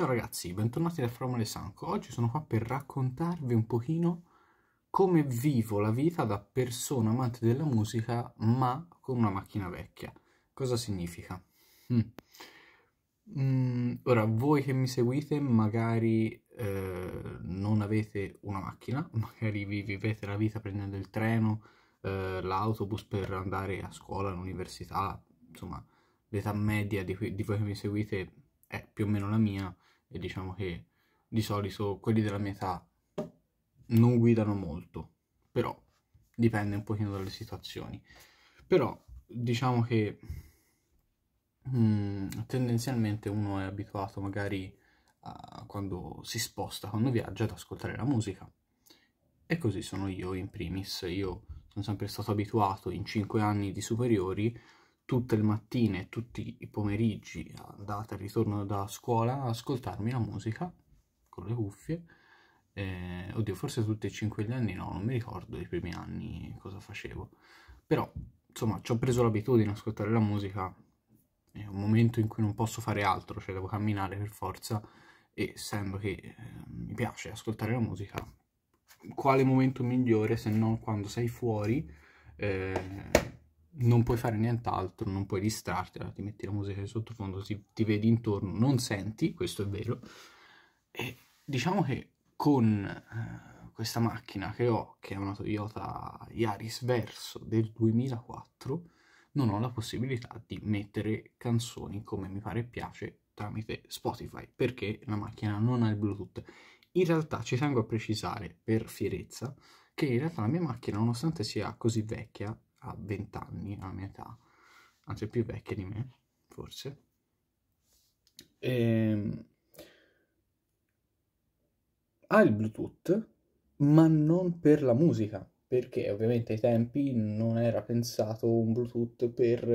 Ciao ragazzi, bentornati da Formule Sanco. Oggi sono qua per raccontarvi un pochino come vivo la vita da persona amante della musica, ma con una macchina vecchia. Cosa significa? Mm. Mm, ora, voi che mi seguite magari eh, non avete una macchina, magari vi vivete la vita prendendo il treno, eh, l'autobus per andare a scuola, all'università, insomma, l'età media di, di voi che mi seguite è più o meno la mia, e diciamo che di solito quelli della mia età non guidano molto, però dipende un pochino dalle situazioni. Però diciamo che mh, mm, tendenzialmente uno è abituato magari a, quando si sposta, quando viaggia, ad ascoltare la musica. E così sono io in primis, io sono sempre stato abituato in 5 anni di superiori tutte le mattine, tutti i pomeriggi, andata e ritorno da scuola, ad ascoltarmi la musica con le cuffie. Eh, oddio, forse tutti e cinque gli anni no, non mi ricordo i primi anni cosa facevo. Però, insomma, ci ho preso l'abitudine ad ascoltare la musica. È un momento in cui non posso fare altro, cioè devo camminare per forza. E essendo che eh, mi piace ascoltare la musica, quale momento migliore se non quando sei fuori eh, non puoi fare nient'altro, non puoi distrarti, allora ti metti la musica di sottofondo, ti, ti vedi intorno, non senti, questo è vero, e diciamo che con eh, questa macchina che ho, che è una Toyota Yaris Verso del 2004, non ho la possibilità di mettere canzoni come mi pare e piace tramite Spotify, perché la macchina non ha il Bluetooth. In realtà ci tengo a precisare, per fierezza, che in realtà la mia macchina, nonostante sia così vecchia, ha 20 anni, a mia età, anzi più vecchia di me, forse. E... Ehm, ha il Bluetooth, ma non per la musica, perché ovviamente ai tempi non era pensato un Bluetooth per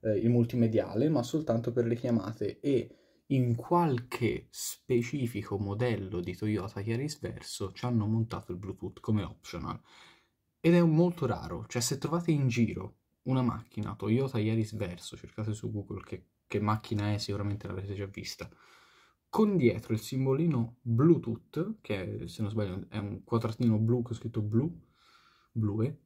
eh, il multimediale, ma soltanto per le chiamate e in qualche specifico modello di Toyota Yaris Verso ci hanno montato il Bluetooth come optional ed è molto raro, cioè se trovate in giro una macchina Toyota Yaris Verso, cercate su Google che, che macchina è, sicuramente l'avete già vista, con dietro il simbolino Bluetooth, che è, se non sbaglio è un quadratino blu con scritto blu, blue,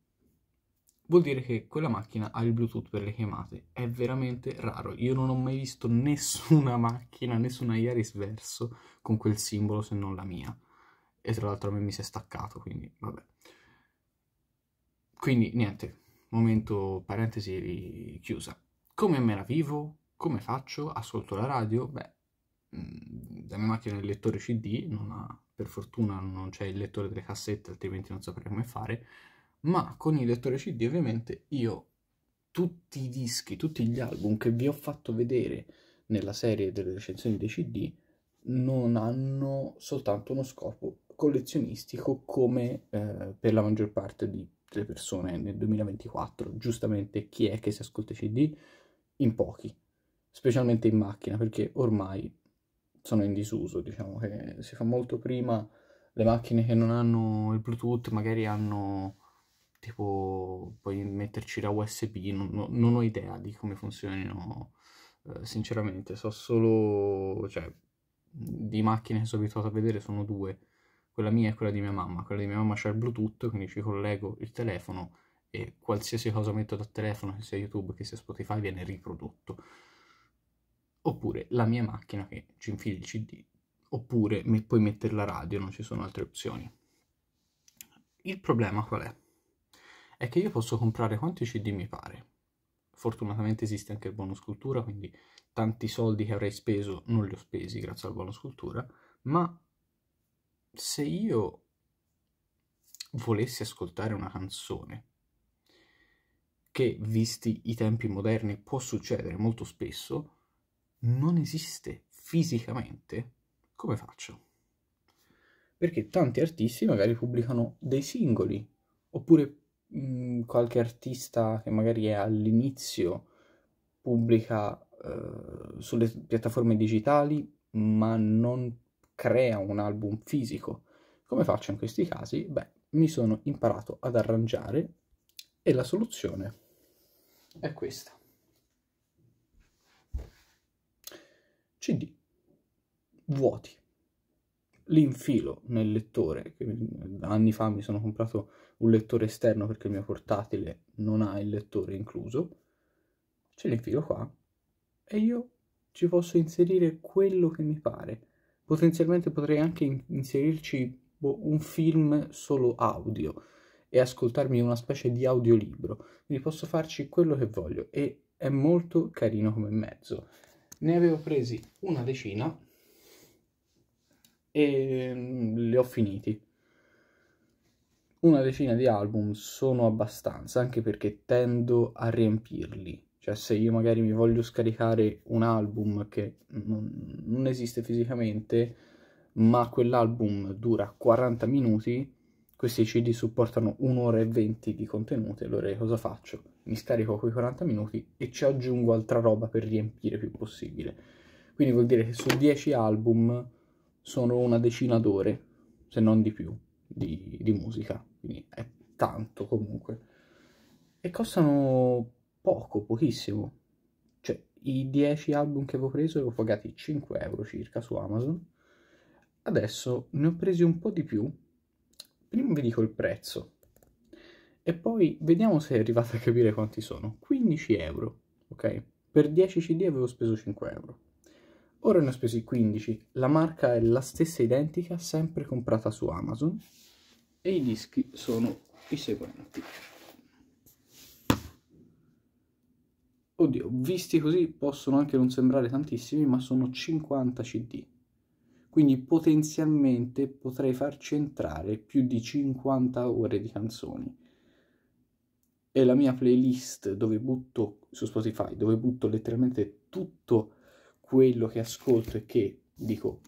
vuol dire che quella macchina ha il Bluetooth per le chiamate. È veramente raro. Io non ho mai visto nessuna macchina, nessuna Iaris verso con quel simbolo se non la mia. E tra l'altro a me mi si è staccato, quindi vabbè. Quindi niente, momento parentesi chiusa. Come me la vivo? Come faccio? Ascolto la radio? Beh, mm, la mia macchina è il lettore CD, ha, per fortuna non c'è il lettore delle cassette, altrimenti non saprei come fare, ma con il lettore CD ovviamente io tutti i dischi, tutti gli album che vi ho fatto vedere nella serie delle recensioni dei CD non hanno soltanto uno scopo collezionistico come eh, per la maggior parte di le persone nel 2024. Giustamente chi è che si ascolta CD? In pochi, specialmente in macchina, perché ormai sono in disuso, diciamo che si fa molto prima le macchine che non hanno il Bluetooth, magari hanno tipo puoi metterci la USB, non, non ho idea di come funzionino eh, sinceramente, so solo cioè di macchine che sono abituato a vedere sono due quella mia e quella di mia mamma, quella di mia mamma c'è il Bluetooth, quindi ci collego il telefono e qualsiasi cosa metto dal telefono, che sia YouTube, che sia Spotify, viene riprodotto. Oppure la mia macchina che ci infili il CD, oppure me, puoi mettere la radio, non ci sono altre opzioni. Il problema qual è? È che io posso comprare quanti CD mi pare. Fortunatamente esiste anche il bonus cultura, quindi tanti soldi che avrei speso non li ho spesi grazie al bonus cultura, ma se io volessi ascoltare una canzone, che visti i tempi moderni può succedere molto spesso, non esiste fisicamente, come faccio? Perché tanti artisti magari pubblicano dei singoli, oppure mh, mm, qualche artista che magari è all'inizio pubblica eh, sulle piattaforme digitali, ma non crea un album fisico. Come faccio in questi casi? Beh, mi sono imparato ad arrangiare e la soluzione è questa. CD vuoti. L'infilo nel lettore, anni fa mi sono comprato un lettore esterno perché il mio portatile non ha il lettore incluso, ce l'infilo qua e io ci posso inserire quello che mi pare. Potenzialmente potrei anche inserirci boh, un film solo audio e ascoltarmi una specie di audiolibro. Quindi posso farci quello che voglio e è molto carino come mezzo. Ne avevo presi una decina e mm, li ho finiti. Una decina di album sono abbastanza, anche perché tendo a riempirli cioè se io magari mi voglio scaricare un album che non, non esiste fisicamente, ma quell'album dura 40 minuti, questi CD supportano un'ora e venti di contenuti, allora cosa faccio? Mi scarico quei 40 minuti e ci aggiungo altra roba per riempire più possibile. Quindi vuol dire che su 10 album sono una decina d'ore, se non di più, di, di musica. Quindi è tanto comunque. E costano poco, pochissimo. Cioè, i 10 album che avevo preso li ho pagati 5 euro circa su Amazon. Adesso ne ho presi un po' di più. Prima vi dico il prezzo. E poi vediamo se è arrivato a capire quanti sono. 15 euro, ok? Per 10 CD avevo speso 5 euro. Ora ne ho spesi 15. La marca è la stessa identica, sempre comprata su Amazon. E i dischi sono i seguenti. Oddio, visti così possono anche non sembrare tantissimi, ma sono 50 CD. Quindi potenzialmente potrei farci entrare più di 50 ore di canzoni. È la mia playlist dove butto su Spotify, dove butto letteralmente tutto quello che ascolto e che dico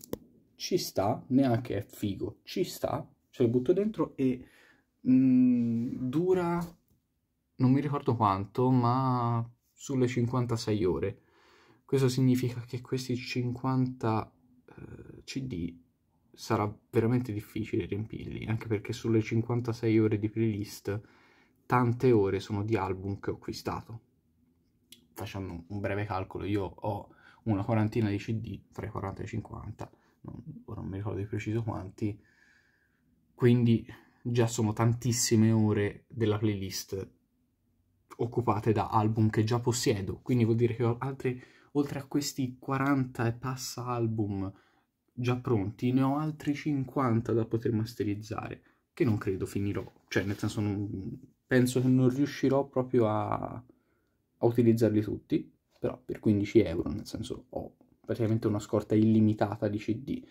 ci sta, neanche è figo, ci sta, ce lo butto dentro e mh, mm, dura non mi ricordo quanto, ma sulle 56 ore. Questo significa che questi 50 eh, CD sarà veramente difficile riempirli, anche perché sulle 56 ore di playlist tante ore sono di album che ho acquistato. Facendo un breve calcolo, io ho una quarantina di CD, fra i 40 e i 50, non, ora non mi ricordo di preciso quanti, quindi già sono tantissime ore della playlist occupate da album che già possiedo, quindi vuol dire che ho altri, oltre a questi 40 e passa album già pronti, ne ho altri 50 da poter masterizzare, che non credo finirò, cioè nel senso non, penso che non riuscirò proprio a, a utilizzarli tutti, però per 15 euro, nel senso ho praticamente una scorta illimitata di CD.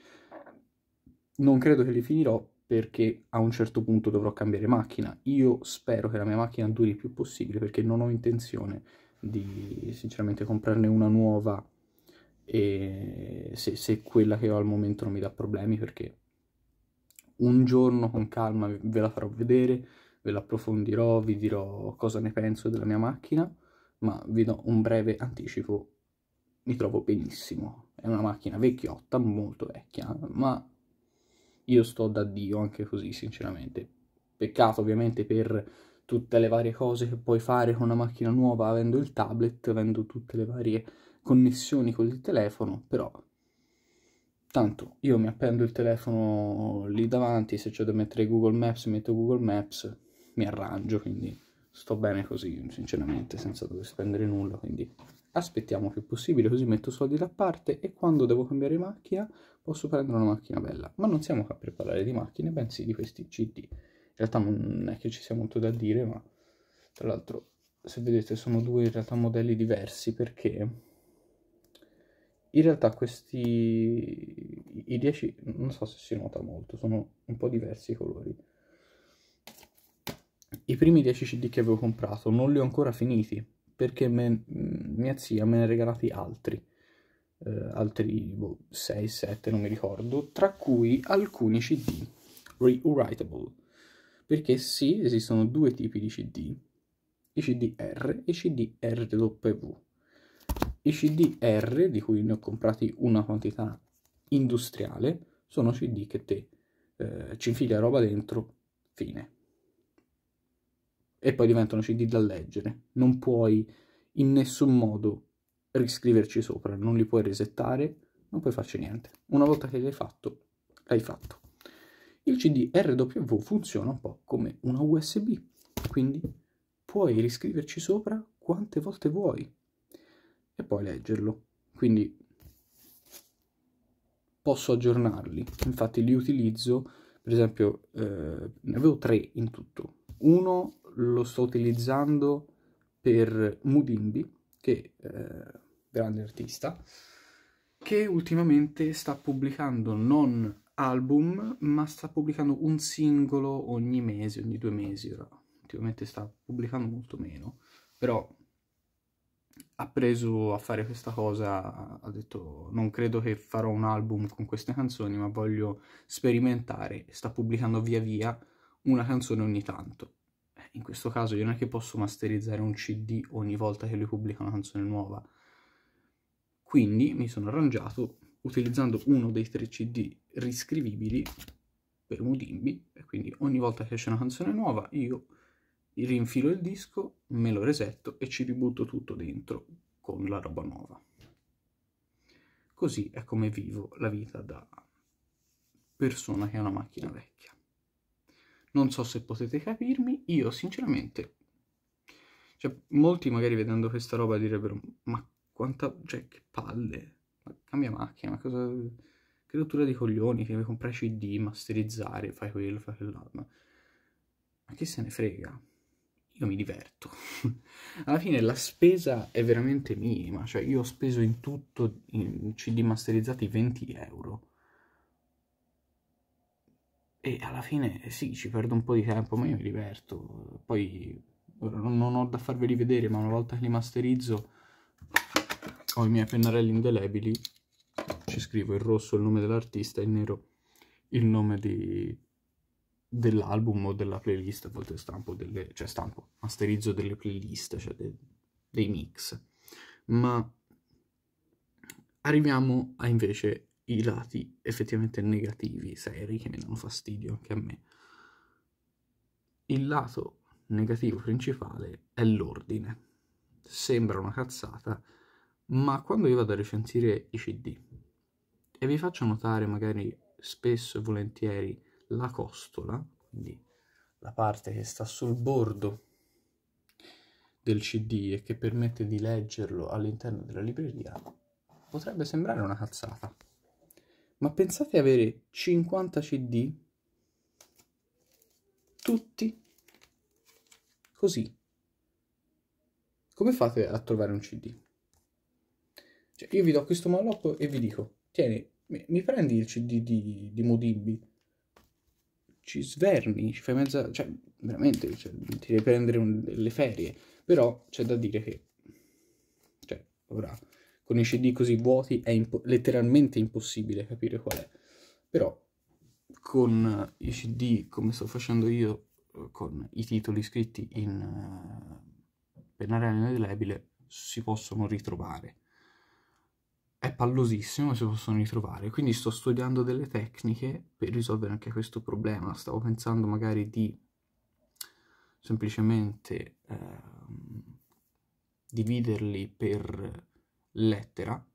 Non credo che li finirò, perché a un certo punto dovrò cambiare macchina. Io spero che la mia macchina duri il più possibile perché non ho intenzione di sinceramente comprarne una nuova e se, se quella che ho al momento non mi dà problemi perché un giorno con calma ve la farò vedere, ve la approfondirò, vi dirò cosa ne penso della mia macchina, ma vi do un breve anticipo, mi trovo benissimo. È una macchina vecchiotta, molto vecchia, ma io sto da Dio anche così, sinceramente. Peccato ovviamente per tutte le varie cose che puoi fare con una macchina nuova, avendo il tablet, avendo tutte le varie connessioni con il telefono, però tanto io mi appendo il telefono lì davanti, se c'è da mettere Google Maps, metto Google Maps, mi arrangio, quindi sto bene così, sinceramente, senza dover spendere nulla, quindi aspettiamo più possibile, così metto soldi da parte e quando devo cambiare macchina posso prendere una macchina bella. Ma non siamo qua per parlare di macchine, bensì di questi CD. In realtà non è che ci sia molto da dire, ma tra l'altro se vedete sono due in realtà modelli diversi perché in realtà questi i 10 non so se si nota molto, sono un po' diversi i colori. I primi 10 CD che avevo comprato non li ho ancora finiti perché me, mia zia me ne ha regalati altri eh, altri 6, boh, 7, non mi ricordo, tra cui alcuni CD rewritable, perché sì, esistono due tipi di CD, i CD-R e i CD-RW. I CD-R, di cui ne ho comprati una quantità industriale, sono CD che te eh, ci infili la roba dentro, fine. E poi diventano CD da leggere. Non puoi in nessun modo riscriverci sopra, non li puoi resettare, non puoi farci niente. Una volta che l'hai fatto, l'hai fatto. Il CD RW funziona un po' come una USB, quindi puoi riscriverci sopra quante volte vuoi e poi leggerlo. Quindi posso aggiornarli, infatti li utilizzo, per esempio eh, ne avevo tre in tutto. Uno lo sto utilizzando per Mudimbi, che eh, grande artista, che ultimamente sta pubblicando non album, ma sta pubblicando un singolo ogni mese, ogni due mesi. Ora. Ultimamente sta pubblicando molto meno, però ha preso a fare questa cosa, ha detto non credo che farò un album con queste canzoni, ma voglio sperimentare. Sta pubblicando via via una canzone ogni tanto. Eh, in questo caso io non è che posso masterizzare un CD ogni volta che lui pubblica una canzone nuova quindi mi sono arrangiato utilizzando uno dei tre CD riscrivibili per Mudimbi e quindi ogni volta che esce una canzone nuova io rinfilo il disco, me lo resetto e ci ributto tutto dentro con la roba nuova. Così è come vivo la vita da persona che ha una macchina vecchia. Non so se potete capirmi, io sinceramente... Cioè, molti magari vedendo questa roba direbbero ma quanta... cioè, che palle. Ma cambia macchina, ma cosa... Che rottura di coglioni, che mi comprare CD, masterizzare, fai quello, fai quell'altro. Ma... ma che se ne frega? Io mi diverto. Alla fine la spesa è veramente minima, cioè io ho speso in tutto in CD masterizzati 20 euro. E alla fine sì, ci perdo un po' di tempo, ma io mi diverto. Poi non ho da farveli vedere, ma una volta che li masterizzo ho i miei pennarelli indelebili, ci scrivo il rosso il nome dell'artista, il nero il nome di... dell'album o della playlist, a volte stampo delle... cioè stampo, masterizzo delle playlist, cioè de... dei mix. Ma arriviamo a invece i lati effettivamente negativi, seri, che mi danno fastidio anche a me. Il lato negativo principale è l'ordine. Sembra una cazzata, ma quando io vado a recensire i CD e vi faccio notare magari spesso e volentieri la costola, quindi la parte che sta sul bordo del CD e che permette di leggerlo all'interno della libreria, potrebbe sembrare una cazzata. Ma pensate avere 50 CD tutti così. Come fate a trovare un CD? Cioè, io vi do questo malocco e vi dico, tieni, mi, mi prendi il CD di, di Modimbi? Ci sverni, ci fai mezza... Cioè, veramente, cioè, ti devi prendere un, le ferie. Però c'è da dire che... Cioè, ora, con i CD così vuoti è impo letteralmente impossibile capire qual è. Però, con eh, i CD, come sto facendo io, eh, con i titoli scritti in uh, pennarello indelebile, si possono ritrovare è pallosissimo si possono ritrovare. Quindi sto studiando delle tecniche per risolvere anche questo problema. Stavo pensando magari di semplicemente eh, dividerli per lettera,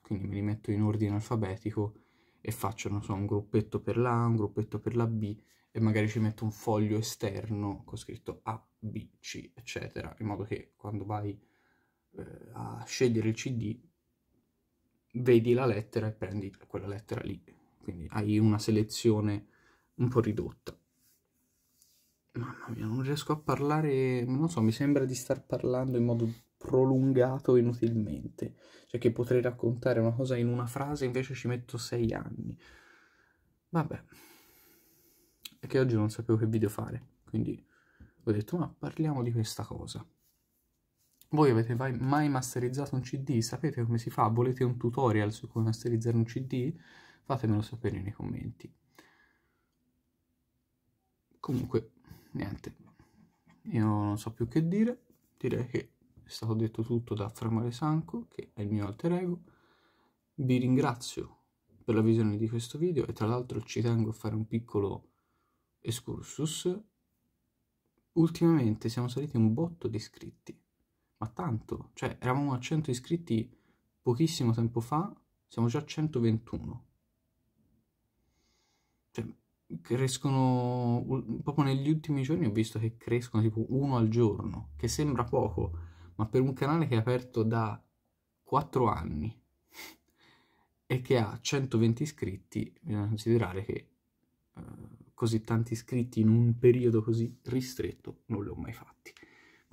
quindi me li metto in ordine alfabetico e faccio, non so, un gruppetto per la A, un gruppetto per la B e magari ci metto un foglio esterno con scritto A, B, C, eccetera, in modo che quando vai eh, a scegliere il CD vedi la lettera e prendi quella lettera lì. Quindi hai una selezione un po' ridotta. Mamma mia, non riesco a parlare, non so, mi sembra di star parlando in modo prolungato inutilmente. Cioè che potrei raccontare una cosa in una frase, invece ci metto sei anni. Vabbè. È che oggi non sapevo che video fare, quindi ho detto, ma parliamo di questa cosa. Voi avete mai masterizzato un CD? Sapete come si fa? Volete un tutorial su come masterizzare un CD? Fatemelo sapere nei commenti. Comunque, niente, io non so più che dire, direi che è stato detto tutto da Framale Sanco, che è il mio alter ego. Vi ringrazio per la visione di questo video e tra l'altro ci tengo a fare un piccolo excursus. Ultimamente siamo saliti un botto di iscritti ma tanto, cioè eravamo a 100 iscritti pochissimo tempo fa, siamo già a 121. Cioè, crescono, proprio negli ultimi giorni ho visto che crescono tipo uno al giorno, che sembra poco, ma per un canale che è aperto da 4 anni e che ha 120 iscritti, bisogna considerare che eh, così tanti iscritti in un periodo così ristretto non li ho mai fatti.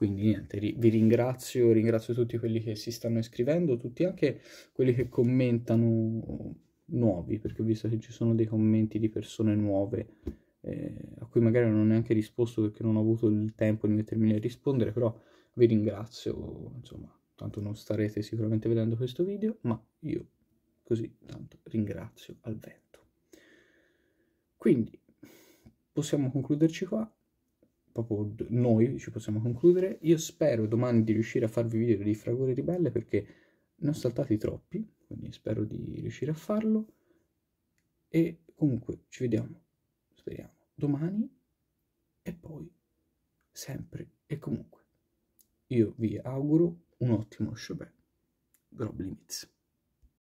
Quindi niente, vi ringrazio, ringrazio tutti quelli che si stanno iscrivendo, tutti anche quelli che commentano nuovi, perché ho visto che ci sono dei commenti di persone nuove eh, a cui magari non ho neanche risposto perché non ho avuto il tempo di mettermi a rispondere, però vi ringrazio, insomma, tanto non starete sicuramente vedendo questo video, ma io così tanto ringrazio al vento. Quindi possiamo concluderci qua proprio noi ci possiamo concludere. Io spero domani di riuscire a farvi video di Fragore Ribelle perché ne ho saltati troppi, quindi spero di riuscire a farlo. E comunque ci vediamo, speriamo, domani e poi sempre e comunque. Io vi auguro un ottimo Chopin. Grob Limits.